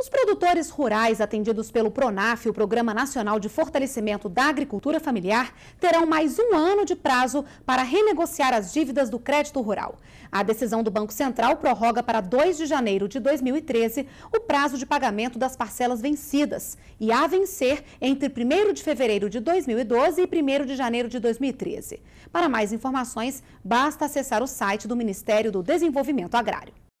Os produtores rurais atendidos pelo PRONAF, o Programa Nacional de Fortalecimento da Agricultura Familiar, terão mais um ano de prazo para renegociar as dívidas do crédito rural. A decisão do Banco Central prorroga para 2 de janeiro de 2013 o prazo de pagamento das parcelas vencidas e a vencer entre 1 de fevereiro de 2012 e 1 de janeiro de 2013. Para mais informações, basta acessar o site do Ministério do Desenvolvimento Agrário.